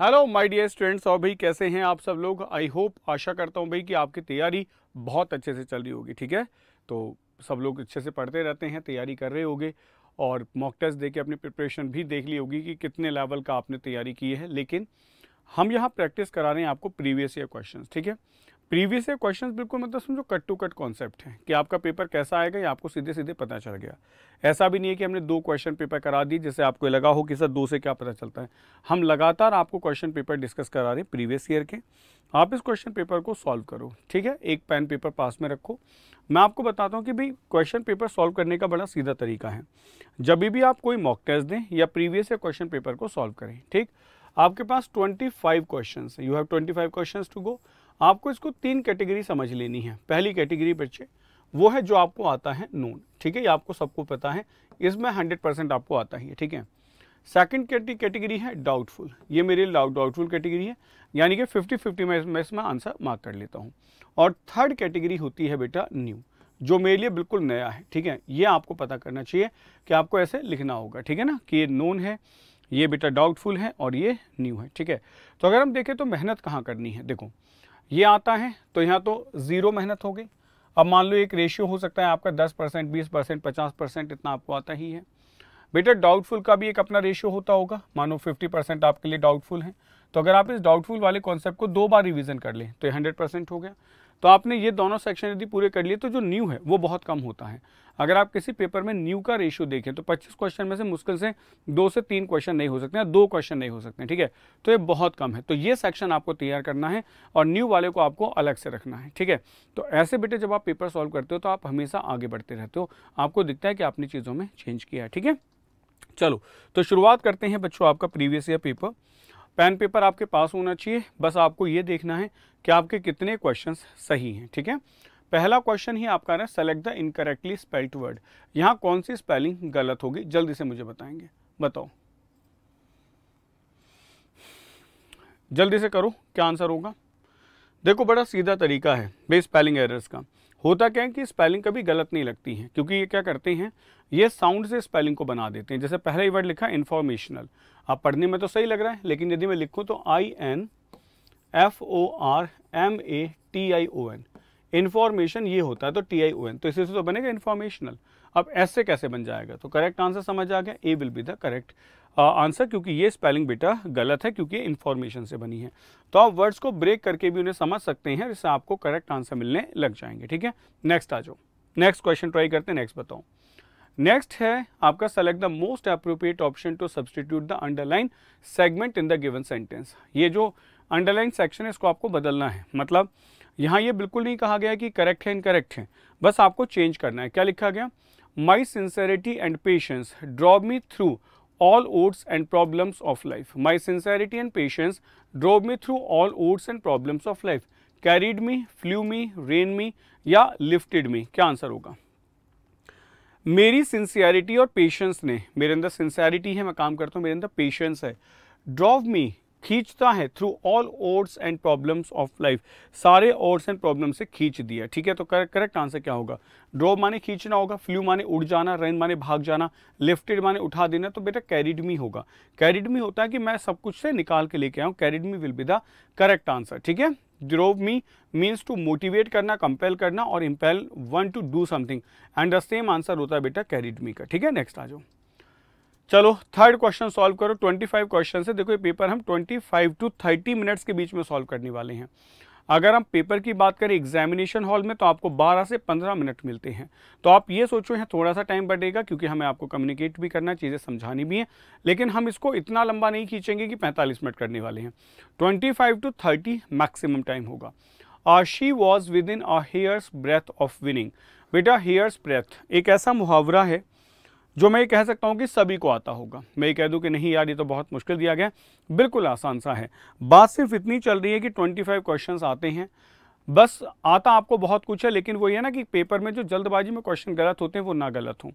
Hello my dear students और भाई कैसे हैं आप सब लोग आई होप आशा करता हूँ भाई कि आपकी तैयारी बहुत अच्छे से चल रही होगी ठीक है तो सब लोग अच्छे से पढ़ते रहते हैं तैयारी कर रहे होगे और मॉक टेस्ट दे के अपनी प्रिपरेशन भी देख ली होगी कि कितने लेवल का आपने तैयारी की है लेकिन हम यहाँ प्रैक्टिस करा रहे हैं आपको प्रीवियस ईयर क्वेश्चन ठीक है प्रीवियस ईयर क्वेश्चन बिल्कुल मतलब समझो कट टू कट कॉन्सेप्ट है कि आपका पेपर कैसा आएगा ये आपको सीधे सीधे पता चल गया ऐसा भी नहीं है कि हमने दो क्वेश्चन पेपर करा दिए जैसे आपको लगा हो कि सर दो से क्या पता चलता है हम लगातार आपको क्वेश्चन पेपर डिस्कस करा रहे हैं प्रीवियस ईयर के आप इस क्वेश्चन पेपर को सॉल्व करो ठीक है एक पेन पेपर पास में रखो मैं आपको बताता हूँ कि भाई क्वेश्चन पेपर सॉल्व करने का बड़ा सीधा तरीका है जब भी आप कोई मॉक टेस्ट दें या प्रीवियस ईयर क्वेश्चन पेपर को सॉल्व करें ठीक आपके पास five question you have five question to go आपको इसको तीन कैटेगरी समझ लेनी है पहली कैटेगरी बच्चे वो है जो आपको आता है नोन ठीक है ये आपको सबको पता है इसमें हंड्रेड परसेंट आपको आता ही है ठीक है सेकंड कैटेगरी है डाउटफुल ये मेरे लिए डाउटफुल कैटेगरी है यानी कि फिफ्टी फिफ्टी में मैं इसमें आंसर मार्क कर लेता हूँ और थर्ड कैटेगरी होती है बेटा न्यू जो मेरे लिए बिल्कुल नया है ठीक है ये आपको पता करना चाहिए कि आपको ऐसे लिखना होगा ठीक है ना कि ये नोन है ये बेटा डाउटफुल है और ये न्यू है ठीक है तो अगर हम देखें तो मेहनत कहाँ करनी है देखो ये आता है तो यहाँ तो ज़ीरो मेहनत हो गई अब मान लो एक रेशियो हो सकता है आपका 10 परसेंट बीस परसेंट पचास परसेंट इतना आपको आता ही है बेटा डाउटफुल का भी एक अपना रेशियो होता होगा मानो 50 परसेंट आपके लिए डाउटफुल है तो अगर आप इस डाउटफुल वाले कॉन्सेप्ट को दो बार रिवीजन कर लें तो ये हंड्रेड परसेंट हो गया तो आपने ये दोनों सेक्शन यदि पूरे कर लिए तो जो न्यू है वो बहुत कम होता है अगर आप किसी पेपर में न्यू का रेशियो देखें तो 25 क्वेश्चन में से मुश्किल से दो से तीन क्वेश्चन नहीं हो सकते हैं दो क्वेश्चन नहीं हो सकते हैं ठीक है तो ये बहुत कम है तो ये सेक्शन आपको तैयार करना है और न्यू वाले को आपको अलग से रखना है ठीक है तो ऐसे बेटे जब आप पेपर सॉल्व करते हो तो आप हमेशा आगे बढ़ते रहते हो आपको दिखता है कि आपने चीज़ों में चेंज किया है ठीक है चलो तो शुरुआत करते हैं बच्चों आपका previous year paper pen paper आपके पास होना चाहिए बस आपको ये देखना है कि आपके कितने क्वेश्चन सही हैं ठीक है पहला क्वेश्चन ही आपका है select the incorrectly spelt word यहाँ कौन सी स्पेलिंग गलत होगी जल्दी से मुझे बताएंगे बताओ जल्दी से करो क्या आंसर होगा देखो बड़ा सीधा तरीका है बे स्पेलिंग एरर्स का होता क्या है कि स्पेलिंग कभी गलत नहीं लगती है क्योंकि ये क्या करते हैं ये साउंड से स्पेलिंग को बना देते हैं जैसे पहला ही वर्ड लिखा इन्फॉर्मेशनल आप पढ़ने में तो सही लग रहा है लेकिन यदि मैं लिखूँ तो I N F O R M A T I O N information ये होता है तो टी आई ओ एन तो इसी से तो बनेगा इन्फॉर्मेशनल अब ऐसे कैसे बन जाएगा तो करेक्ट आंसर समझ आ गया A will be the correct answer क्योंकि ये स्पेलिंग बेटा गलत है क्योंकि इन्फॉर्मेशन से बनी है तो आप वर्ड्स को ब्रेक करके भी उन्हें समझ सकते हैं जिससे आपको करेक्ट आंसर मिलने लग जाएंगे ठीक है नेक्स्ट आ जाओ नेक्स्ट क्वेश्चन ट्राई करते हैं नेक्स्ट बताओ नेक्स्ट है आपका select the most appropriate option to substitute the underline segment in the given sentence ये जो अंडरलाइन सेक्शन है इसको आपको बदलना है मतलब यहाँ ये बिल्कुल नहीं कहा गया कि करेक्ट है इनकरेक्ट है बस आपको चेंज करना है क्या लिखा गया my sincerity and patience draw me through all odds and problems of life. My sincerity and patience drove me through all odds and problems of life. Carried me, flew me, rain me ya lifted me kya answer hoga मेरी sincerity और patience ने मेरे अंदर sincerity है मैं काम करता हूँ मेरे अंदर पेशेंस है ड्रॉव मी खींचता है through all odds and problems of life सारे ओड्स एंड प्रॉब्लम से खींच दिया ठीक है तो करेक्ट आंसर क्या होगा ड्रॉ माने खींचना होगा फ्लू माने उड़ जाना रन माने भाग जाना लिफ्टेड माने उठा देना तो बेटा कैरिडमी होगा कैरिडमी होता है कि मैं सब कुछ से निकाल के लेके आऊँ carried me will be the correct answer ठीक है drove me means to motivate करना कंपेल करना और impel one to do something and the same answer होता है बेटा कैरिडमी का ठीक है नेक्स्ट आ जाओ चलो थर्ड क्वेश्चन सॉल्व करो 25 क्वेश्चन है देखो ये पेपर हम 25 टू 30 मिनट्स के बीच में सॉल्व करने वाले हैं अगर हम पेपर की बात करें एग्जामिनेशन हॉल में तो आपको 12 से 15 मिनट मिलते हैं तो आप ये सोचो यहाँ थोड़ा सा टाइम बढ़ेगा क्योंकि हमें आपको कम्युनिकेट भी करना चीज़ें समझानी भी हैं लेकिन हम इसको इतना लंबा नहीं खींचेंगे कि 45 मिनट करने वाले हैं 25 टू 30 मैक्सिमम टाइम होगा आर she was within a hair's breath of winning बेटा हेयर्स ब्रेथ एक ऐसा मुहावरा है जो मैं ये कह सकता हूँ कि सभी को आता होगा मैं ये कह दूँ कि नहीं यार ये तो बहुत मुश्किल दिया गया बिल्कुल आसान सा है बात सिर्फ इतनी चल रही है कि 25 क्वेश्चंस आते हैं बस आता आपको बहुत कुछ है लेकिन वो ये ना कि पेपर में जो जल्दबाजी में क्वेश्चन गलत होते हैं वो ना गलत हों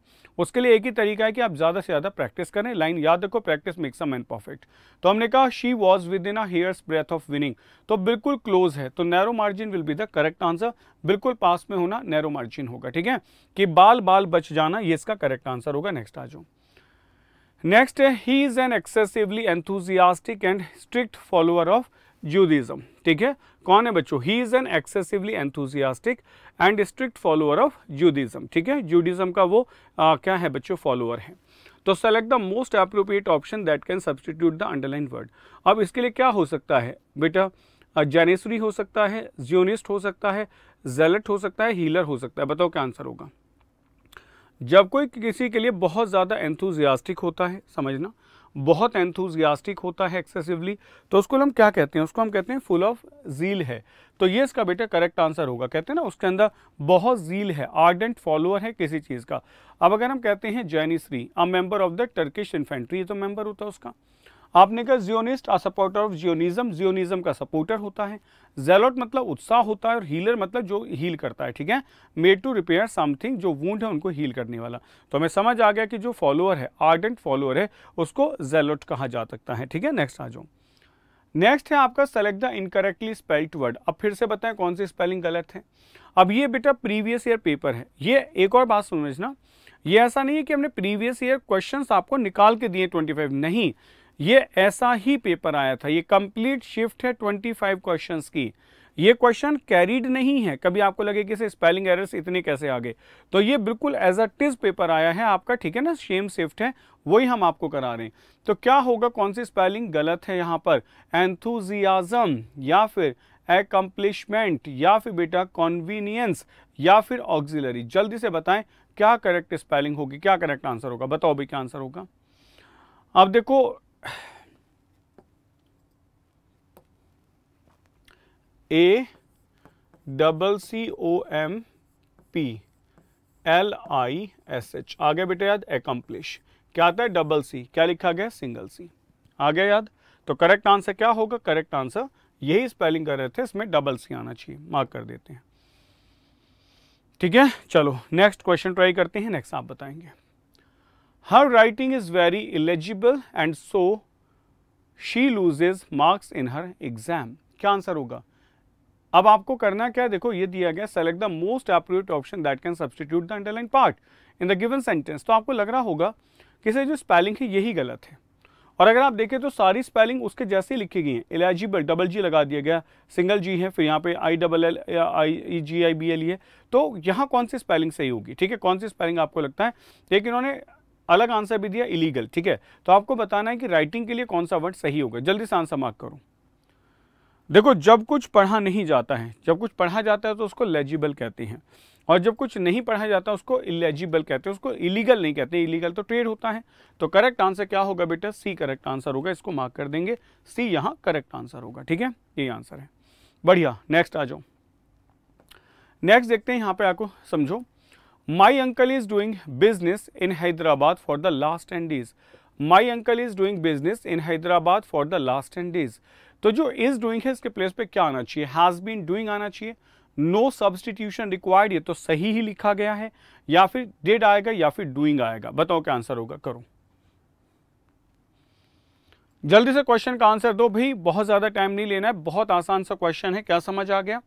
उसके लिए एक ही तरीका है कि आप ज़्यादा से ज़्यादा प्रैक्टिस करें लाइन याद रखो practice makes a man perfect तो हमने कहा she was within a hair's breath of winning तो बिल्कुल क्लोज है तो narrow margin will be the correct answer बिल्कुल पास में होना नैरो मार्जिन होगा ठीक है कि बाल बाल बच जाना ये इसका करेक्ट आंसर होगा नेक्स्ट आ जाओ नेक्स्ट है he is an excessively enthusiastic and strict follower of Judaism ठीक है कौन है बच्चों he is an excessively enthusiastic and strict follower of Judaism ठीक है जूडिज्म का वो आ, क्या है बच्चों फॉलोअर है तो select the most appropriate option that can substitute the underline word अब इसके लिए क्या हो सकता है बेटा जैनेसरी हो सकता है जियोनिस्ट हो सकता है जेलट हो सकता है हीलर हो सकता है बताओ क्या आंसर होगा जब कोई किसी के लिए बहुत ज़्यादा एंथुजियास्टिक होता है समझना बहुत एंथुजियास्टिक होता है एक्सेसिवली तो उसको हम क्या कहते हैं उसको हम कहते हैं फुल ऑफ जील है तो ये इसका बेटा करेक्ट आंसर होगा कहते हैं ना उसके अंदर बहुत जील है आर्डेंट फॉलोअर है किसी चीज़ का अब अगर हम कहते हैं janissary a member of the Turkish infantry तो मेंबर होता है उसका आपने कहा Zionist a supporter of Zionism Zionism का सपोर्टर होता है जेलोट मतलब उत्साह होता है और हीलर मतलब जो हील करता है ठीक है मेड टू रिपेयर समथिंग जो वूंड है उनको हील करने वाला तो हमें समझ आ गया कि जो फॉलोअर है आर्डेंट फॉलोअर है उसको जेलोट कहा जा सकता है ठीक है नेक्स्ट आ जाओ नेक्स्ट है आपका select the incorrectly spelled word अब फिर से बताएं कौन सी स्पेलिंग गलत है अब ये बेटा प्रीवियस ईयर पेपर है ये एक और बात समझना ये ऐसा नहीं है कि हमने प्रीवियस ईयर क्वेश्चंस आपको निकाल के दिए 25 नहीं ये ऐसा ही पेपर आया था ये कंप्लीट शिफ्ट है 25 क्वेश्चंस की ये क्वेश्चन कैरीड नहीं है कभी आपको लगे कि स्पेलिंग एरर्स इतने कैसे आ गए तो ये बिल्कुल एज अ टिज पेपर आया है आपका ठीक है ना सेम शिफ्ट है वही हम आपको करा रहे हैं तो क्या होगा कौन सी स्पेलिंग गलत है यहाँ पर एंथुजियाजम या फिर एकम्प्लिशमेंट या फिर बेटा कॉन्वीनियंस या फिर ऑक्सिलरी जल्दी से बताएं क्या करेक्ट स्पेलिंग होगी क्या करेक्ट आंसर होगा बताओ भाई क्या आंसर होगा अब देखो A double C O M P L I S H आ गया बेटे याद एकम्प्लिश क्या आता है डबल सी क्या लिखा गया सिंगल सी आ गया याद तो करेक्ट आंसर क्या होगा करेक्ट आंसर यही स्पेलिंग कर रहे थे इसमें डबल सी आना चाहिए मार्क कर देते हैं ठीक है चलो नेक्स्ट क्वेश्चन ट्राई करते हैं नेक्स्ट आप बताएंगे Her writing is very illegible and so she loses marks in her exam. क्या आंसर होगा अब आपको करना क्या है देखो ये दिया गया select the most appropriate option that can substitute the underline part in the given sentence तो आपको लग रहा होगा कि सर जो स्पेलिंग है यही गलत है और अगर आप देखें तो सारी स्पेलिंग उसके जैसे ही लिखी गई है एलिजिबल डबल जी लगा दिया गया सिंगल जी है फिर यहाँ पे आई डबल एल या आई जी आई बी एल ये तो यहाँ कौन सी स्पेलिंग सही होगी ठीक है कौन सी स्पेलिंग आपको लगता है लेकिन इन्होंने अलग आंसर भी दिया इलीगल ठीक है तो आपको बताना है कि राइटिंग के लिए कौन सा वर्ड सही होगा जल्दी से आंसर मार्क करो देखो जब कुछ पढ़ा नहीं जाता है जब कुछ पढ़ा जाता है तो उसको लेजिबल कहते हैं और जब कुछ नहीं पढ़ा जाता उसको इलेजिबल कहते हैं उसको इलीगल नहीं कहते इलीगल तो ट्रेड होता है तो करेक्ट आंसर क्या होगा बेटा सी करेक्ट आंसर होगा इसको मार्क कर देंगे सी यहां करेक्ट आंसर होगा ठीक है ये आंसर है बढ़िया नेक्स्ट आ जाओ नेक्स्ट देखते हैं यहां पे आपको समझो My uncle is doing business in Hyderabad for the last 10 days. My uncle is doing business in Hyderabad for the last 10 days. तो जो is doing है इसके प्लेस पे क्या आना चाहिए Has been doing आना चाहिए नो सब्सटीट्यूशन रिक्वायर्ड ये तो सही ही लिखा गया है या फिर डेड आएगा या फिर डूइंग आएगा बताओ क्या आंसर होगा करो जल्दी से क्वेश्चन का आंसर दो भाई बहुत ज़्यादा टाइम नहीं लेना है बहुत आसान सा क्वेश्चन है क्या समझ आ गया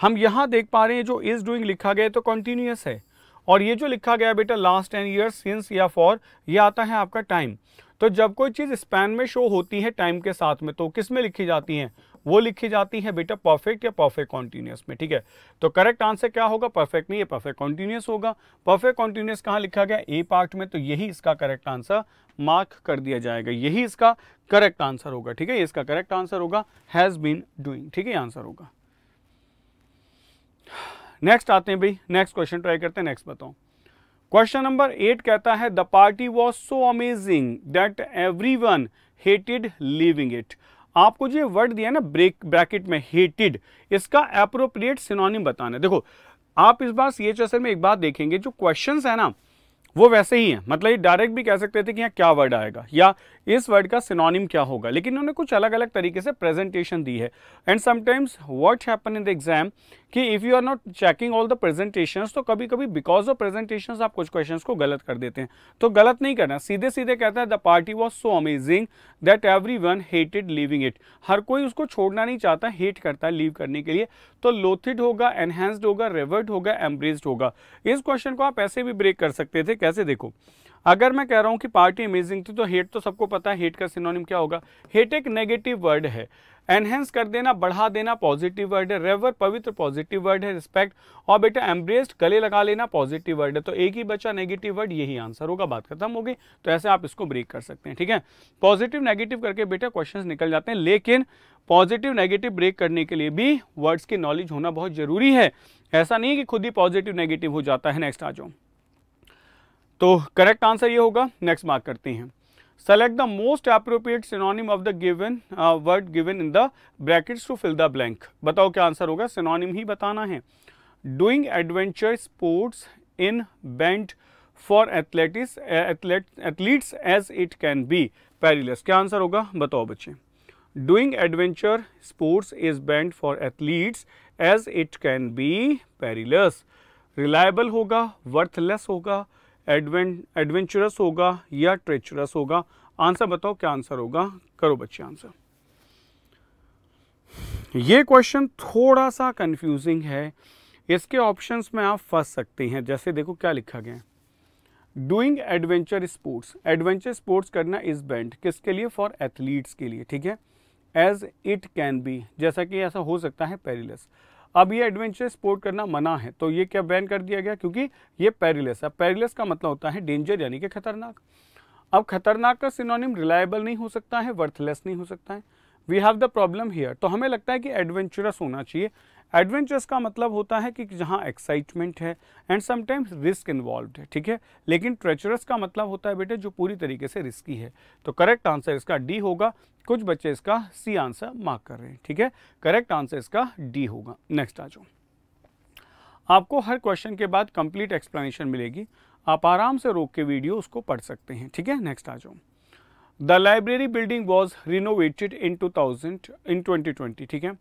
हम यहां देख पा रहे हैं जो इज़ डूइंग लिखा गया तो कॉन्टिन्यूस है और ये जो लिखा गया बेटा लास्ट टेन ईयर्स सिंस या फॉर ये आता है आपका टाइम तो जब कोई चीज़ स्पैन में शो होती है टाइम के साथ में तो किस में लिखी जाती है वो लिखी जाती है बेटा परफेक्ट या परफेक्ट कॉन्टिन्यूस में ठीक है तो करेक्ट आंसर क्या होगा परफेक्ट नहीं है परफेक्ट कॉन्टिन्यूस होगा परफेक्ट कॉन्टिन्यूस कहाँ लिखा गया ए पार्ट में तो यही इसका करेक्ट आंसर मार्क कर दिया जाएगा यही इसका करेक्ट आंसर होगा ठीक है इसका करेक्ट आंसर होगा हैज़ बीन डूइंग ठीक है आंसर होगा नेक्स्ट आते हैं भाई नेक्स्ट क्वेश्चन ट्राई करते हैं नेक्स्ट बताओ क्वेश्चन नंबर एट कहता है the party was so amazing that everyone hated leaving it आपको जो वर्ड दिया ना ब्रेक ब्रैकेट में हेटेड इसका अप्रोप्रिएट सिनोनिम बताना है देखो आप इस बार सी एच एस में एक बात देखेंगे जो क्वेश्चंस है ना वो वैसे ही है मतलब ये डायरेक्ट भी कह सकते थे कि यहाँ क्या वर्ड आएगा या इस वर्ड का सिनोनिम क्या होगा लेकिन उन्होंने कुछ अलग अलग तरीके से प्रेजेंटेशन दी है and sometimes what happen in the exam कि if you are not checking all the presentation तो कभी कभी बिकॉज ऑफ प्रेजेंटेशन आप कुछ क्वेश्चन को गलत कर देते हैं तो गलत नहीं करना सीधे सीधे कहता है the party was so amazing that everyone hated leaving it हर कोई उसको छोड़ना नहीं चाहता हेट करता है लीव करने के लिए तो लोथिड होगा एनहेंस्ड होगा रिवर्ड होगा एम्ब्रेस्ड होगा इस क्वेश्चन को आप ऐसे भी ब्रेक कर सकते थे कैसे देखो अगर मैं कह रहा हूँ कि पार्टी अमेजिंग थी तो हेट तो सबको पता है हेट का सिनोनिम क्या होगा हेट एक नेगेटिव वर्ड है एनहेंस कर देना बढ़ा देना पॉजिटिव वर्ड है रेवर पवित्र पॉजिटिव वर्ड है रिस्पेक्ट और बेटा एम्ब्रेस्ड गले लगा लेना पॉजिटिव वर्ड है तो एक ही बचा नेगेटिव वर्ड यही आंसर होगा बात खत्म होगी तो ऐसे आप इसको ब्रेक कर सकते हैं ठीक है पॉजिटिव नेगेटिव करके बेटा क्वेश्चन निकल जाते हैं लेकिन पॉजिटिव नेगेटिव ब्रेक करने के लिए भी वर्ड्स की नॉलेज होना बहुत जरूरी है ऐसा नहीं कि खुद ही पॉजिटिव नेगेटिव हो जाता है नेक्स्ट आ जाओ तो करेक्ट आंसर ये होगा नेक्स्ट मार्क करते हैं select the most appropriate synonym of the given word given in the brackets to fill the blank बताओ क्या आंसर होगा सिनोनिम ही बताना है doing adventure sports in bent for athletics athletes as it can be perilous क्या answer होगा बताओ बच्चे doing adventure sports is bent for athletes as it can be perilous reliable होगा वर्थलेस होगा एडवेंट एडवेंचरस होगा या ट्रेचरस होगा answer बताओ क्या आंसर होगा करो बच्चे आंसर ये क्वेश्चन थोड़ा सा कंफ्यूजिंग है इसके ऑप्शंस में आप फंस सकते हैं जैसे देखो क्या लिखा गया doing adventure sports adventure sports करना इज बेंट किसके लिए फॉर एथलीट्स के लिए ठीक है एज इट कैन बी जैसा कि ऐसा हो सकता है पेरिलस अब ये एडवेंचर स्पोर्ट करना मना है तो ये क्या बैन कर दिया गया क्योंकि ये पेरिलस है पेरिलस का मतलब होता है डेंजर यानी कि खतरनाक अब खतरनाक का सिनोनिम रिलायबल नहीं हो सकता है वर्थलेस नहीं हो सकता है we have the problem here तो हमें लगता है कि एडवेंचरस होना चाहिए एडवेंचर्स का मतलब होता है कि जहाँ एक्साइटमेंट है एंड समटाइम्स रिस्क इन्वॉल्व है ठीक है लेकिन ट्रेचरस का मतलब होता है बेटे जो पूरी तरीके से रिस्की है तो करेक्ट आंसर इसका डी होगा कुछ बच्चे इसका सी आंसर मार्क कर रहे हैं ठीक है करेक्ट आंसर इसका डी होगा नेक्स्ट आ जाओ आपको हर क्वेश्चन के बाद कंप्लीट एक्सप्लेनेशन मिलेगी आप आराम से रोक के वीडियो उसको पढ़ सकते हैं ठीक है नेक्स्ट आ जाओ the library building was renovated in two thousand in twenty twenty ठीक है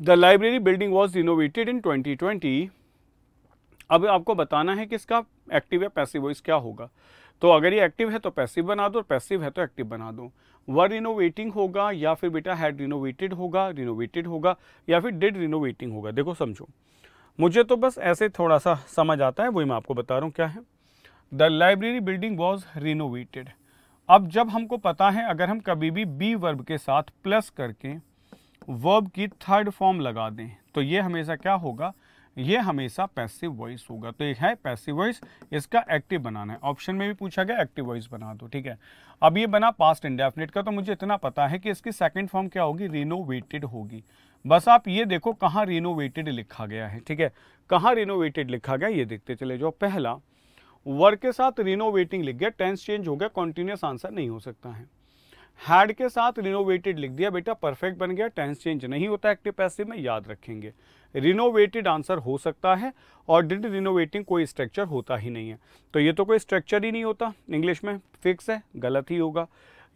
the library building was renovated in 2020 अब आपको बताना है कि इसका एक्टिव या पैसिव वॉइस क्या होगा तो अगर ये एक्टिव है तो पैसिव बना दो और पैसिव है तो एक्टिव बना दो वर रिनोवेटिंग होगा या फिर बेटा हैड रिनोवेटेड होगा रिनोवेटेड होगा या फिर डिड रिनोवेटिंग होगा देखो समझो मुझे तो बस ऐसे थोड़ा सा समझ आता है वही मैं आपको बता रहा हूँ क्या है the library building was renovated अब जब हमको पता है अगर हम कभी भी बी वर्ब के साथ प्लस करके वर्ब की थर्ड फॉर्म लगा दें तो ये हमेशा क्या होगा ये हमेशा पैसिव वॉइस होगा तो एक है पैसिव वॉइस इसका एक्टिव बनाना है ऑप्शन में भी पूछा गया एक्टिव वॉइस बना दो ठीक है अब ये बना पास्ट इंडेफिनेट का तो मुझे इतना पता है कि इसकी सेकंड फॉर्म क्या होगी रिनोवेटेड होगी बस आप ये देखो कहाँ रिनोवेटेड लिखा गया है ठीक है कहाँ रिनोवेटेड लिखा गया ये देखते चले जाओ पहला वर्ग के साथ रिनोवेटिंग लिख गया टेंस चेंज हो गया कॉन्टिन्यूस आंसर नहीं हो सकता है हैड के साथ रिनोवेटेड लिख दिया बेटा परफेक्ट बन गया टेंस चेंज नहीं होता एक्टिव पैसिव में याद रखेंगे रिनोवेटेड आंसर हो सकता है और डिड रिनोवेटिंग कोई स्ट्रक्चर होता ही नहीं है तो ये तो कोई स्ट्रक्चर ही नहीं होता इंग्लिश में फिक्स है गलत ही होगा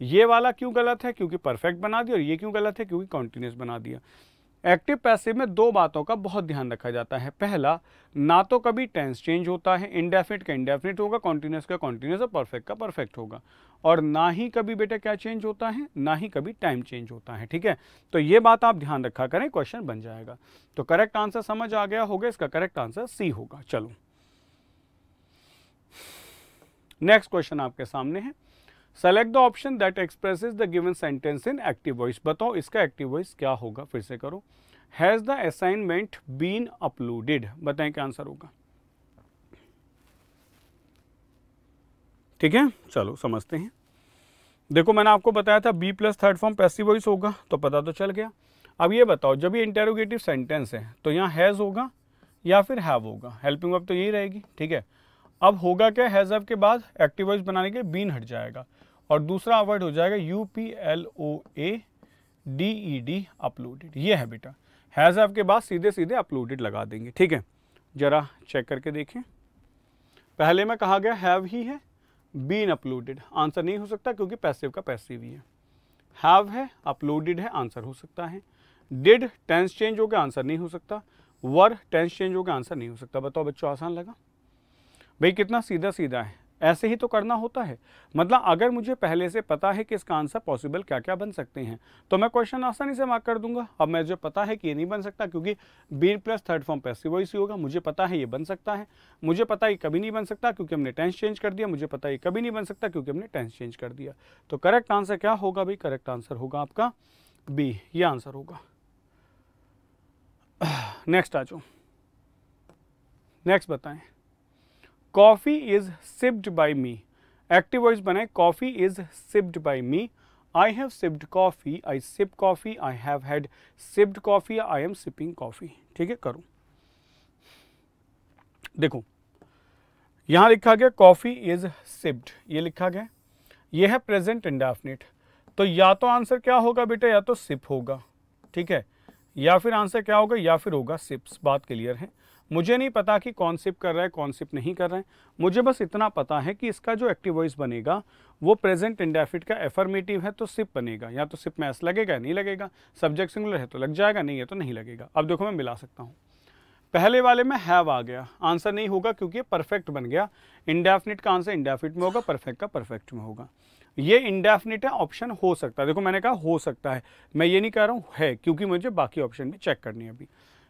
ये वाला क्यों गलत है क्योंकि परफेक्ट बना दिया और ये क्यों गलत है क्योंकि कॉन्टीन्यूस बना दिया एक्टिव पैसिव में दो बातों का बहुत ध्यान रखा जाता है पहला ना तो कभी टेंस चेंज होता है इंडेफिनिट का इंडेफिनिट होगा कॉन्टीन्यूस का कॉन्टीन्यूस और परफेक्ट का परफेक्ट होगा और ना ही कभी बेटा क्या चेंज होता है ना ही कभी टाइम चेंज होता है ठीक है तो ये बात आप ध्यान रखा करें क्वेश्चन बन जाएगा तो करेक्ट आंसर समझ आ गया होगा इसका करेक्ट आंसर सी होगा चलो नेक्स्ट क्वेश्चन आपके सामने है select the option that express the given sentence in active voice बताओ इसका एक्टिव वॉइस क्या होगा फिर से करो has the assignment been uploaded बताएं क्या आंसर होगा ठीक है चलो समझते हैं देखो मैंने आपको बताया था be plus third form passive voice होगा तो पता तो चल गया अब ये बताओ जब ये इंटेरोगेटिव सेंटेंस है तो यहाँ हैज़ होगा या फिर हैव होगा हेल्पिंग वर्ब तो यही रहेगी ठीक है अब होगा क्या हैज़ के बाद एक्टिव वॉइस बनाने के बीन हट जाएगा और दूसरा वर्ड हो जाएगा U P L O A D E D uploaded ये है बेटा हैज़ के बाद सीधे सीधे अपलोडेड लगा देंगे ठीक है ज़रा चेक करके देखें पहले में कहा गया हैव ही है बीन अपलोडेड आंसर नहीं हो सकता क्योंकि पैसिव का पैसिव ही है हैव है अपलोडेड है आंसर हो सकता है डिड टेंस चेंज हो गया आंसर नहीं हो सकता वर टेंस चेंज हो गया आंसर नहीं हो सकता बताओ बच्चों आसान लगा भाई कितना सीधा सीधा है ऐसे ही तो करना होता है मतलब अगर मुझे पहले से पता है कि इसका आंसर पॉसिबल क्या क्या बन सकते हैं तो मैं क्वेश्चन आसानी से मार्क कर दूंगा अब मैं जो पता है कि ये नहीं बन सकता क्योंकि be plus third form passive voice ही होगा मुझे पता है ये बन सकता है मुझे पता है कभी नहीं बन सकता क्योंकि हमने टेंस चेंज कर दिया मुझे पता ये कभी नहीं बन सकता क्योंकि हमने टेंस चेंज कर दिया तो करेक्ट आंसर क्या होगा भाई करेक्ट आंसर होगा आपका बी ये आंसर होगा नेक्स्ट आ जाओ नेक्स्ट बताएं coffee is sipped by me active voice बनाए coffee is sipped by me I have sipped coffee I sip coffee I have had sipped coffee I am sipping coffee ठीक है करो देखो यहां लिखा गया कॉफ़ी इज़ सिप्ड ये लिखा गया ये है प्रेजेंट इंडेफिनिट तो या तो आंसर क्या होगा बेटा या तो सिप होगा ठीक है या फिर आंसर क्या होगा या फिर होगा सिप्स बात क्लियर है मुझे नहीं पता कि कौन सिप कर रहा है कौन सिप नहीं कर रहे हैं मुझे बस इतना पता है कि इसका जो एक्टिव वॉइस बनेगा वो प्रेजेंट इंडेफिट का एफर्मेटिव है तो सिप बनेगा या तो सिप में ऐसा लगेगा नहीं लगेगा सब्जेक्ट सिंगुलर है तो लग जाएगा नहीं है तो नहीं लगेगा अब देखो मैं मिला सकता हूँ पहले वाले में हैव आ गया आंसर नहीं होगा क्योंकि ये परफेक्ट बन गया इंडेफिनिट का आंसर इंडेफिनिट में होगा परफेक्ट का परफेक्ट में होगा ये इंडेफिनिट है ऑप्शन हो सकता है देखो मैंने कहा हो सकता है मैं ये नहीं कह रहा हूँ है क्योंकि मुझे बाकी ऑप्शन भी चेक करनी है अभी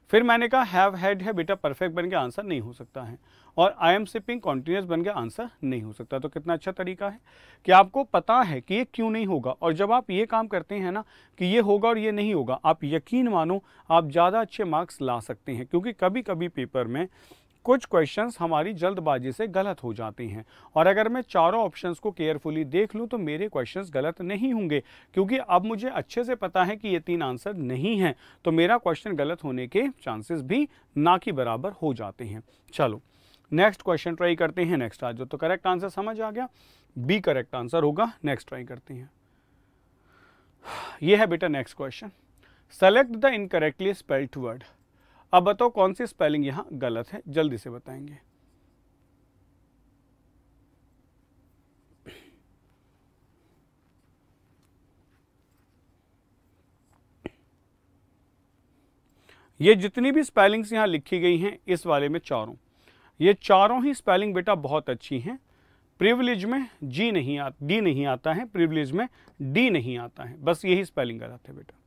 फिर मैंने कहा हैव हैड है बेटा परफेक्ट बन के आंसर नहीं हो सकता है और आई एम सिपिंग कॉन्टीन्यूस बन के आंसर नहीं हो सकता तो कितना अच्छा तरीका है कि आपको पता है कि ये क्यों नहीं होगा और जब आप ये काम करते हैं ना कि ये होगा और ये नहीं होगा आप यकीन मानो आप ज़्यादा अच्छे मार्क्स ला सकते हैं क्योंकि कभी कभी पेपर में कुछ क्वेश्चंस हमारी जल्दबाजी से गलत हो जाते हैं और अगर मैं चारों ऑप्शंस को केयरफुली देख लूँ तो मेरे क्वेश्चंस गलत नहीं होंगे क्योंकि अब मुझे अच्छे से पता है कि ये तीन आंसर नहीं हैं तो मेरा क्वेश्चन गलत होने के चांसेस भी ना कि बराबर हो जाते हैं चलो नेक्स्ट क्वेश्चन ट्राई करते हैं नेक्स्ट आज तो करेक्ट आंसर समझ आ गया बी करेक्ट आंसर होगा नेक्स्ट ट्राई करते हैं ये है बेटा next question select the incorrectly spelt word अब बताओ कौन सी स्पेलिंग यहां गलत है जल्दी से बताएंगे ये जितनी भी स्पेलिंग्स यहां लिखी गई हैं इस वाले में चारों ये चारों ही स्पेलिंग बेटा बहुत अच्छी हैं प्रिविलेज में जी नहीं आ डी नहीं आता है प्रिविलेज में डी नहीं आता है बस यही स्पेलिंग गलत है बेटा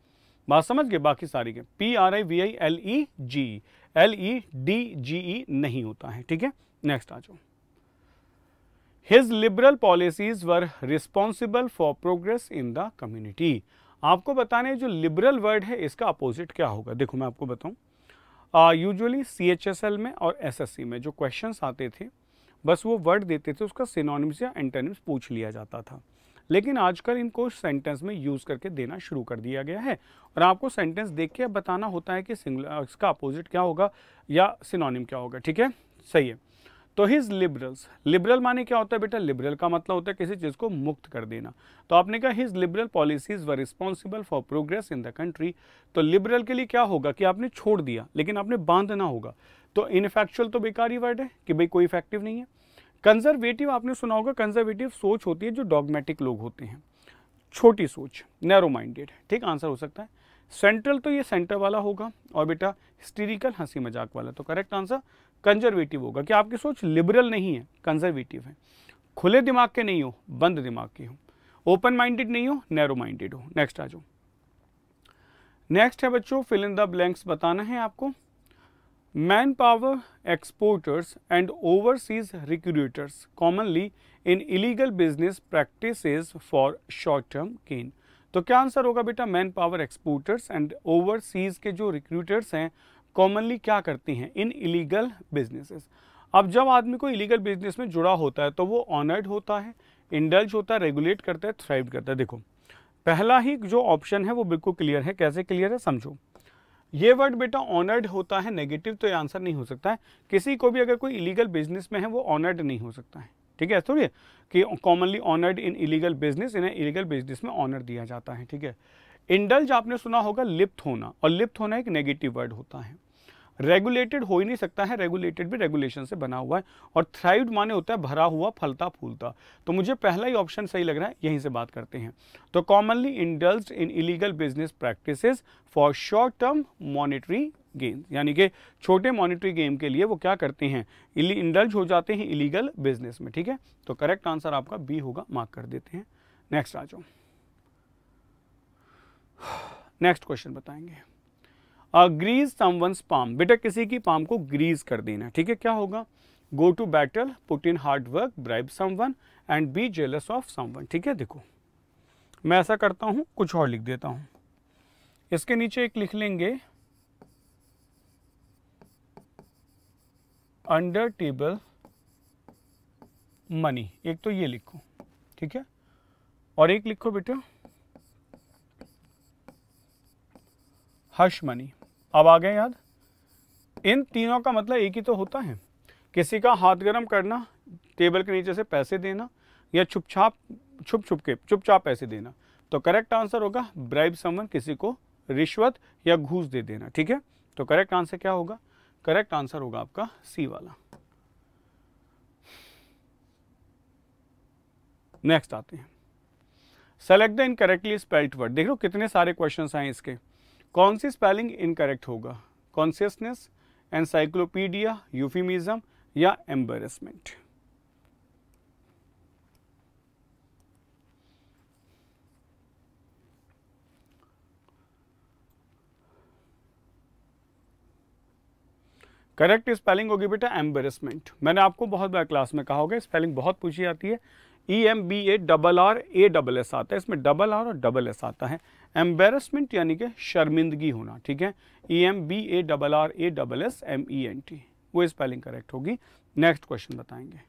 बात समझ गए बाकी सारी के P R I V I L E G L E D G E नहीं होता है ठीक है नेक्स्ट आ जाओ his liberal policies were responsible for progress in the community आपको बताने जो लिबरल वर्ड है इसका अपोजिट क्या होगा देखो मैं आपको बताऊं usually C H S L में और एस एस सी में जो क्वेश्चन आते थे बस वो वर्ड देते थे उसका सिनोनिम्स या एंटेनिम्स पूछ लिया जाता था लेकिन आजकल इनको सेंटेंस में यूज़ करके देना शुरू कर दिया गया है और आपको सेंटेंस देख के बताना होता है कि इसका अपोजिट क्या होगा या सिनोनिम क्या होगा ठीक है सही है तो हिज लिबरल्स लिबरल माने क्या होता है बेटा लिबरल का मतलब होता है किसी चीज़ को मुक्त कर देना तो आपने कहा his liberal policies were responsible for progress in the country तो लिबरल के लिए क्या होगा कि आपने छोड़ दिया लेकिन आपने बांधना होगा तो इनफेक्चुअल तो बेकार ही वर्ड है कि भाई कोई इफेक्टिव नहीं है कंजर्वेटिव आपने सुना होगा कंजर्वेटिव सोच होती है जो डॉगमेटिक लोग होते हैं छोटी सोच नैरो माइंडेड ठीक आंसर हो सकता है सेंट्रल तो ये सेंटर वाला होगा और बेटा हिस्टेरिकल हंसी मजाक वाला तो करेक्ट आंसर कंजर्वेटिव होगा कि आपकी सोच लिबरल नहीं है कंजर्वेटिव है खुले दिमाग के नहीं हो बंद दिमाग के हो ओपन माइंडेड नहीं हो नैरो माइंडेड हो नेक्स्ट आ जाओ नेक्स्ट है बच्चों फिल इन द ब्लैंक्स बताना है आपको manpower exporters and overseas recruiters commonly in illegal business practice for short term gain तो क्या आंसर होगा बेटा manpower exporters and overseas के जो रिक्रूटर्स हैं कॉमनली क्या करती हैं इन इलीगल बिजनेसेस अब जब आदमी को इलीगल बिजनेस में जुड़ा होता है तो वो ऑनर्ड होता है इंडल्ज होता है रेगुलेट करता है थ्राइव करता है देखो पहला ही जो ऑप्शन है वो बिल्कुल क्लियर है कैसे क्लियर है समझो ये वर्ड बेटा ऑनर्ड होता है नेगेटिव तो ये आंसर नहीं हो सकता है किसी को भी अगर कोई इलीगल बिजनेस में है वो ऑनर्ड नहीं हो सकता है ठीक है थोड़ी कि commonly honoured in illegal business इन्हें इलीगल बिजनेस में ऑनर दिया जाता है ठीक है इंडल्ज आपने सुना होगा लिप्त होना और लिप्त होना एक नेगेटिव वर्ड होता है रेगुलेटेड हो ही नहीं सकता है रेगुलेटेड भी रेगुलेशन से बना हुआ है और थ्राइड माने होता है भरा हुआ फलता फूलता तो मुझे पहला ही ऑप्शन सही लग रहा है यहीं से बात करते हैं तो commonly indulges in illegal business practice for short term monetary game यानी कि छोटे मॉनिटरी गेम के लिए वो क्या करते हैं इंडल्ज हो जाते हैं इलीगल बिजनेस में ठीक है तो करेक्ट आंसर आपका बी होगा मार्क कर देते हैं नेक्स्ट आ जाओ नेक्स्ट क्वेश्चन बताएंगे ग्रीज समवंस पाम बेटा किसी की पाम को ग्रीज कर देना ठीक है क्या होगा go to battle put in hard work bribe someone and be jealous of someone ठीक है देखो मैं ऐसा करता हूँ कुछ और लिख देता हूँ इसके नीचे एक लिख लेंगे अंडर टेबल मनी एक तो ये लिखो ठीक है और एक लिखो बेटा हर्ष मनी अब आ गए याद इन तीनों का मतलब एक ही तो होता है किसी का हाथ गर्म करना टेबल के नीचे से पैसे देना या छाप छुप छुप के चुपचाप पैसे देना तो करेक्ट आंसर होगा ब्राइब समन किसी को रिश्वत या घूस दे देना ठीक है तो करेक्ट आंसर क्या होगा करेक्ट आंसर होगा आपका सी वाला नेक्स्ट आते हैं select the incorrectly spelt word देख लो कितने सारे क्वेश्चंस आए इसके कौन सी स्पेलिंग इनकरेक्ट होगा कॉन्सियसनेस एनसाइक्लोपीडिया यूफिमिज्म या एम्बेरसमेंट करेक्ट स्पेलिंग होगी बेटा एम्बेरसमेंट मैंने आपको बहुत बार क्लास में कहा होगा स्पेलिंग बहुत पूछी जाती है E M B A double R A double S आता है इसमें डबल आर और डबल एस आता है एम्बेरसमेंट यानी कि शर्मिंदगी होना ठीक है E M B A double R A double S M E N T वो स्पेलिंग करेक्ट होगी नेक्स्ट क्वेश्चन बताएंगे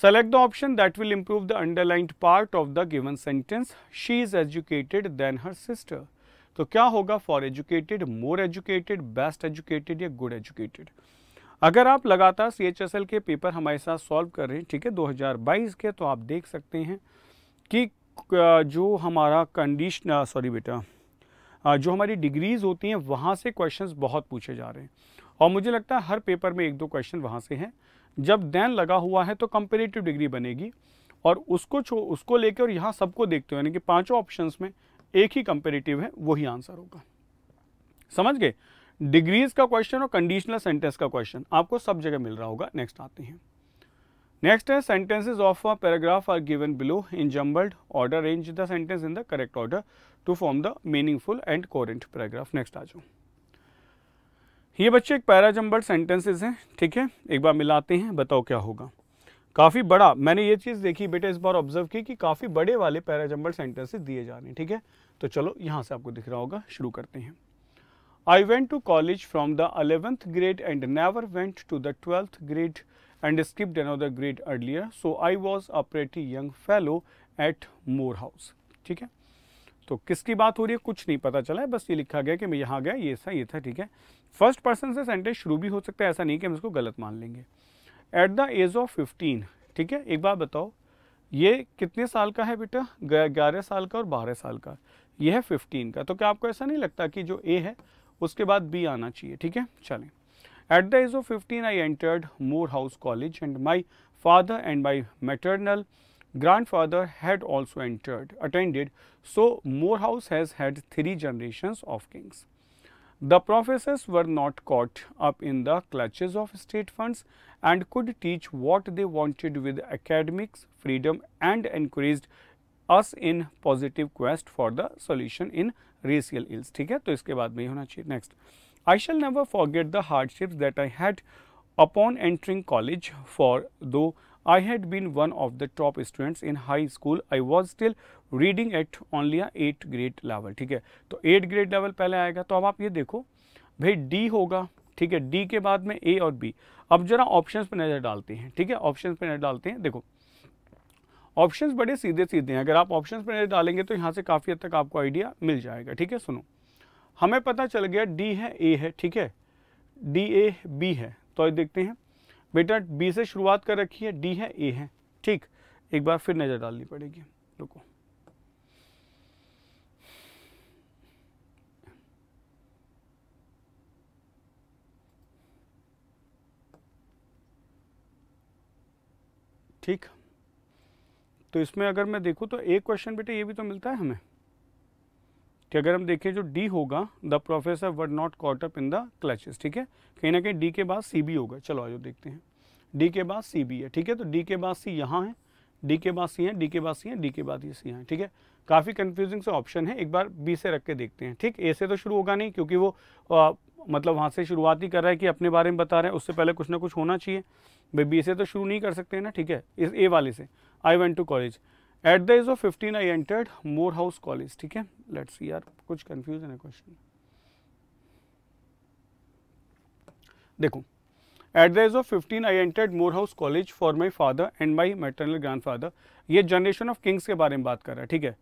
select the option that will improve the underlined part of the given sentence she is educated then her sister तो क्या होगा for educated more educated best educated या good educated अगर आप लगातार C H S L के paper हमारे साथ सॉल्व कर रहे हैं ठीक है 2022 के तो आप देख सकते हैं कि जो हमारा कंडीशन सॉरी बेटा जो हमारी डिग्रीज़ होती हैं वहाँ से क्वेश्चंस बहुत पूछे जा रहे हैं और मुझे लगता है हर पेपर में एक दो क्वेश्चन वहाँ से हैं जब दैन लगा हुआ है तो कंपेरेटिव डिग्री बनेगी और उसको छो उसको लेकर और यहाँ सबको देखते हो यानी कि पाँचों ऑप्शन में एक ही कंपेरेटिव है वही आंसर होगा समझ गए डिग्रीज का क्वेश्चन और कंडीशनल सेंटेंस का क्वेश्चन आपको सब जगह मिल रहा होगा नेक्स्ट आते हैं नेक्स्ट है sentences of a paragraph are given below in jumbled order range the sentence in the correct order to form the meaningful and coherent paragraph next आ जाओ ये बच्चे एक पैरा जम्बल्ड सेंटेंसेज हैं ठीक है एक बार मिलाते हैं बताओ क्या होगा काफ़ी बड़ा मैंने ये चीज़ देखी बेटा इस बार ऑब्जर्व की कि काफ़ी बड़े वाले पैराजम्बल सेंटेंसेज दिए जा रहे हैं ठीक है तो चलो यहाँ से आपको दिख रहा होगा शुरू करते हैं I went to college from the 11th grade and never went to the 12th grade and skipped another grade earlier. So I was a pretty young fellow at Morehouse. ठीक है तो किसकी बात हो रही है कुछ नहीं पता चला है बस ये लिखा गया कि मैं यहाँ गया ये था ये था ठीक है फर्स्ट पर्सन से सेंटेंस शुरू भी हो सकता है ऐसा नहीं कि हम इसको गलत मान लेंगे at the age of fifteen ठीक है एक बार बताओ ये कितने साल का है बेटा ग्यारह साल का और बारह साल का यह है फिफ्टीन का तो क्या आपको ऐसा नहीं लगता कि जो ए है उसके बाद बी आना चाहिए ठीक है चलें at the age of fifteen I entered Morehouse College and my father and my maternal grandfather had also entered attended so Morehouse has had three generation of Kings the professors were not caught up in the clutches of state fund and could teach what they wanted with academics freedom and encourage us in positive quest for the solution in racial ills ठीक है तो इसके बाद में ही होना चाहिए next I shall never forget the hardship that I had upon entering college for though I had been one of the top students in high school I was still reading at only eighth grade level ठीक है तो eight grade level पहले आएगा तो अब आप ये देखो भाई डी होगा ठीक है डी के बाद में ए और बी अब जरा ऑप्शंस पर नज़र डालते हैं ठीक है ऑप्शंस पर नज़र डालते हैं देखो ऑप्शंस बड़े सीधे सीधे हैं अगर आप ऑप्शंस में डालेंगे तो यहाँ से काफ़ी हद तक आपको आइडिया मिल जाएगा ठीक है सुनो हमें पता चल गया डी है ए है ठीक है डी ए बी है तो देखते हैं बेटा बी से शुरुआत कर रखी है डी है ए है ठीक एक बार फिर नज़र डालनी पड़ेगी रुको ठीक तो इसमें अगर मैं देखूँ तो एक क्वेश्चन बेटे ये भी तो मिलता है हमें कि अगर हम देखें जो डी होगा the professor were not caught up in the clutches ठीक है कहीं ना कहीं डी के बाद सी बी होगा चलो आज देखते हैं डी के बाद सी बी है ठीक है तो डी के बाद सी यहाँ है डी के बाद सी है डी के बाद सी है डी के बाद ये सी है ठीक है काफ़ी कंफ्यूजिंग से ऑप्शन है एक बार बी से रख के देखते हैं ठीक ए से तो शुरू होगा नहीं क्योंकि वो आ, मतलब वहाँ से शुरुआत ही कर रहा है कि अपने बारे में बता रहे हैं उससे पहले कुछ ना कुछ होना चाहिए भाई बी से तो शुरू नहीं कर सकते ना ठीक है इस ए वाले से I went to college at the age of fifteen I entered Morehouse college ठीक है लेट्स यार कुछ कन्फ्यूजन है क्वेश्चन देखो at the age of fifteen I entered Morehouse college for my father and my maternal father ये generation of kings के बारे में बात कर रहा है ठीक है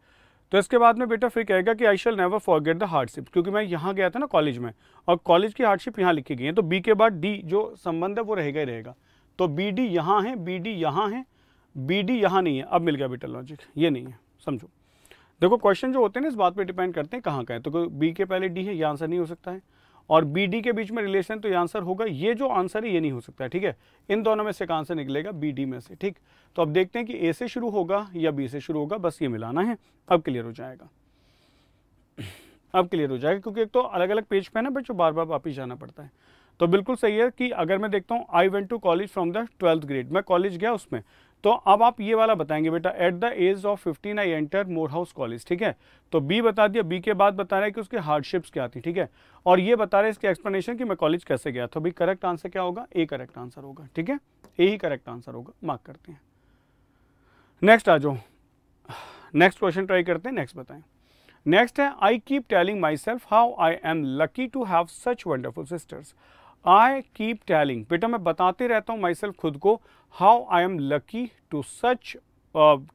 तो इसके बाद में बेटा फिर कहेगा कि I shall never forget the hardship क्योंकि मैं यहाँ गया था ना कॉलेज में और कॉलेज की हार्डशिप यहाँ लिखी गई है तो बी के बाद डी जो संबंध है वो रहेगा ही रहेगा तो बी डी यहाँ है बी डी यहाँ है बी डी यहाँ नहीं है अब मिल गया बीटा लॉजिक ये नहीं है समझो देखो क्वेश्चन जो होते हैं ना इस बात पे डिपेंड करते हैं कहाँ का है तो बी के पहले डी है ये आंसर नहीं हो सकता है और बी डी के बीच में रिलेशन तो ये आंसर होगा ये जो आंसर है ये नहीं हो सकता है ठीक है इन दोनों में से कहाँ से निकलेगा बी डी में से ठीक तो अब देखते हैं कि ए से शुरू होगा या बी से शुरू होगा बस ये मिलाना है अब क्लियर हो जाएगा अब क्लियर हो जाएगा क्योंकि एक तो अलग अलग पेज पे है ना बच्चों बार बार वापिस जाना पड़ता है तो बिल्कुल सही है कि अगर मैं देखता हूँ I went to college from the twelfth grade मैं कॉलेज गया उसमें तो अब आप ये वाला बताएंगे बेटा at the age of fifteen I enter Morehouse college ठीक है तो बी बता दिया बी के बाद बता रहे हैं कि उसके हार्डशिप्स क्या थी ठीक है और ये बता रहे हैं इसके एक्सप्लेनेशन कि मैं कॉलेज कैसे गया तो अभी करेक्ट आंसर क्या होगा ए करेक्ट आंसर होगा ठीक है ए ही करेक्ट आंसर होगा मार्क करते हैं नेक्स्ट आ जाओ नेक्स्ट क्वेश्चन ट्राई करते हैं नेक्स्ट बताएं नेक्स्ट है I keep telling myself how I am lucky to have such wonderful sisters I keep telling बेटा मैं बताते रहता हूँ माई सेल्फ खुद को how I am lucky to such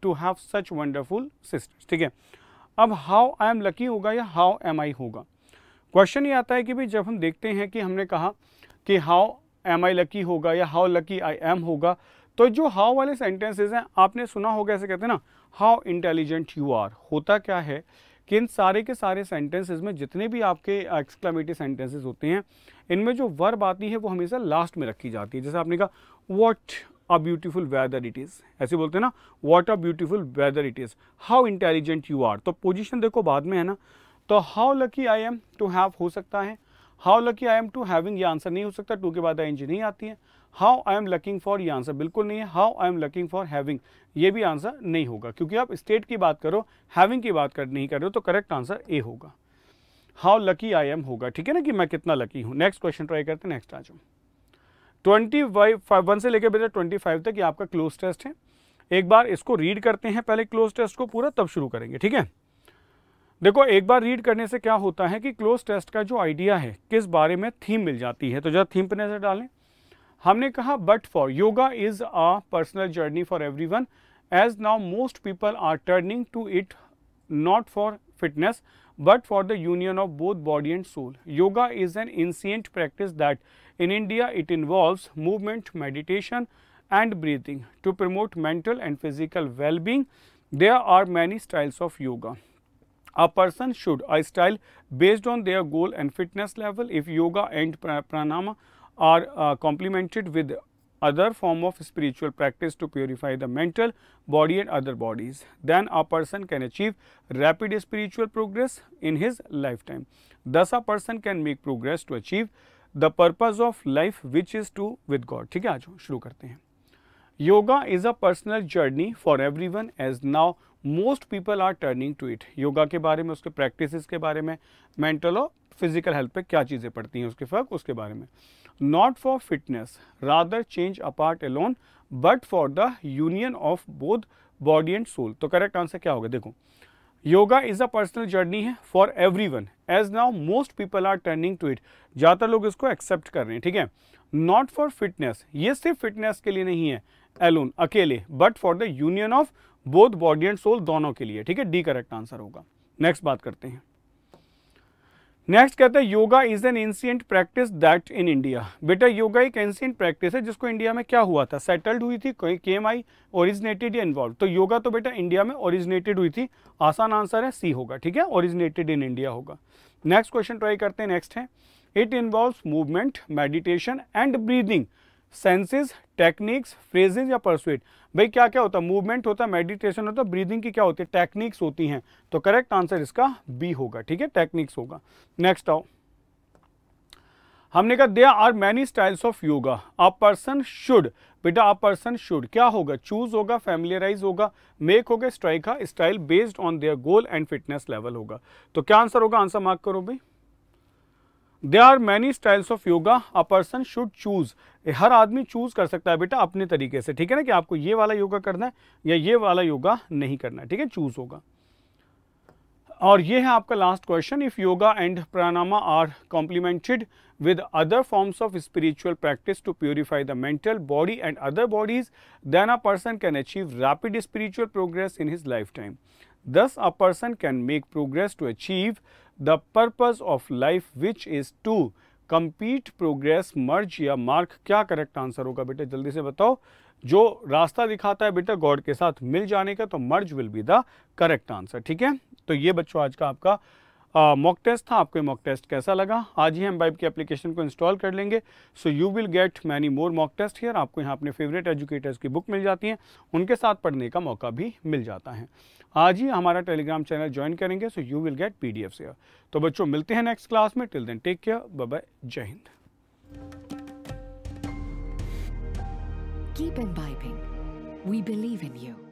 to have such wonderful sisters ठीक है अब हाउ आई एम लकी होगा या हाउ एम आई होगा क्वेश्चन ये आता है कि भाई जब हम देखते हैं कि हमने कहा कि हाउ एम आई लकी होगा या हाउ लकी आई एम होगा तो जो हाउ वाले सेंटेंसेज हैं आपने सुना होगा ऐसे कहते हैं ना हाउ इंटेलिजेंट यू आर होता क्या है कि इन सारे के सारे सेंटेंसेज में जितने भी आपके एक्सक्लामेटिव सेंटेंसेज होते हैं इनमें जो वर्ब आती है वो हमेशा लास्ट में रखी जाती है जैसे आपने कहा what a beautiful weather it is ऐसे बोलते हैं ना what a beautiful weather it is how intelligent you are तो पोजिशन देखो बाद में है ना तो how lucky I am to have हो सकता है how lucky I am to having ये आंसर नहीं हो सकता टू के बाद आई एन नहीं आती है how I am lucking for ये आंसर बिल्कुल नहीं है how I am lucking for having ये भी आंसर नहीं होगा क्योंकि आप स्टेट की बात करो हैविंग की बात कर नहीं कर रहे हो तो करेक्ट आंसर ए होगा हाउ लकी आई एम होगा ठीक है ना कि मैं कितना लकी हूँ नेक्स्ट क्वेश्चन ट्राई करते हैं नेक्स्ट आ जाओ ट्वेंटी वन से लेकर बेटा ट्वेंटी फाइव तक ये आपका क्लोज टेस्ट है एक बार इसको रीड करते हैं पहले क्लोज टेस्ट को पूरा तब शुरू करेंगे ठीक है देखो एक बार रीड करने से क्या होता है कि क्लोज टेस्ट का जो आइडिया है किस बारे में थीम मिल जाती है तो जरा थीम पर नजर डालें हमने कहा but for yoga is a personal journey for everyone as now most people are turning to it not for fitness but for the union of both body and soul yoga is an ancient practice that in India it involve movement meditation and breathing to promote mental and physical wellbeing there are many styles of yoga a person should I style based on their goal and fitness level if yoga and pranayama are uh, complemented with other form of spiritual practice to purify the mental body and other bodies then a person can achieve rapid spiritual progress in his lifetime thus a person can make progress to achieve the purpose of life which is to with god theek hai aaj shuru karte hain yoga is a personal journey for everyone as now most people are turning to it yoga ke bare mein uske practices ke bare mein mental और physical health pe kya cheeze padti hain uske fark uske bare mein not for fitness, rather change apart alone, but for the union of both body and soul. तो correct answer क्या होगा देखो yoga is a personal journey है for everyone as now most people are turning to it ज़्यादातर लोग इसको accept कर रहे हैं ठीक है नॉट फॉर फिटनेस ये सिर्फ फिटनेस के लिए नहीं है एलोन अकेले but for the union of both body and soul दोनों के लिए ठीक है डी करेक्ट आंसर होगा नेक्स्ट बात करते हैं नेक्स्ट कहते हैं yoga is an ancient practice that in India बेटा योगा एक एंशियंट प्रैक्टिस है जिसको इंडिया में क्या हुआ था सेटल्ड हुई थी के एम आई ओरिजिनेटेड या इन्वॉल्व तो योगा तो बेटा इंडिया में ओरिजिनेटेड हुई थी आसान आंसर है सी होगा ठीक है ओरिजिनेटेड इन इंडिया होगा नेक्स्ट क्वेश्चन ट्राई करते हैं नेक्स्ट है it involve movement meditation and breathing senses techniques phrases या परसुएट भाई क्या क्या होता है मूवमेंट होता है मेडिटेशन होता है ब्रीदिंग की क्या होती है टेक्निक्स होती हैं तो करेक्ट आंसर इसका बी होगा ठीक है टेक्निक्स होगा नेक्स्ट आओ हमने कहा they are many styles of yoga a person should बेटा अ पर्सन शुड क्या होगा चूज होगा फैमिलियराइज होगा मेक होगा स्ट्राइक का style based on their goal and fitness level होगा तो क्या आंसर होगा आंसर मार्क करो भाई there are many styles of yoga a person should choose हर आदमी चूज कर सकता है बेटा अपने तरीके से ठीक है ना कि आपको ये वाला योगा करना है या ये वाला योगा नहीं करना है ठीक है चूज होगा और ये है आपका last question if yoga and pranayama are complemented with other forms of spiritual practice to purify the mental body and other bodies then a person can achieve rapid spiritual progress in his lifetime Thus, a person can make progress to achieve the purpose of life which is to compete, progress, merge या mark क्या correct answer होगा बेटा जल्दी से बताओ जो रास्ता दिखाता है बेटा गॉड के साथ मिल जाने का तो merge will be the correct answer ठीक है तो ये बच्चों आज का आपका मॉक टेस्ट था आपको मॉक टेस्ट कैसा लगा आज ही हम बाइब की एप्लीकेशन को इंस्टॉल कर लेंगे so you will get many more mock test here आपको यहाँ अपने फेवरेट एजुकेटर्स की बुक मिल जाती हैं उनके साथ पढ़ने का मौका भी मिल जाता है आज ही हमारा टेलीग्राम चैनल ज्वाइन करेंगे so you will get P D तो बच्चों मिलते हैं नेक्स्ट क्लास में till then take care bye Jai Hind Keep imbibing. We believe in you.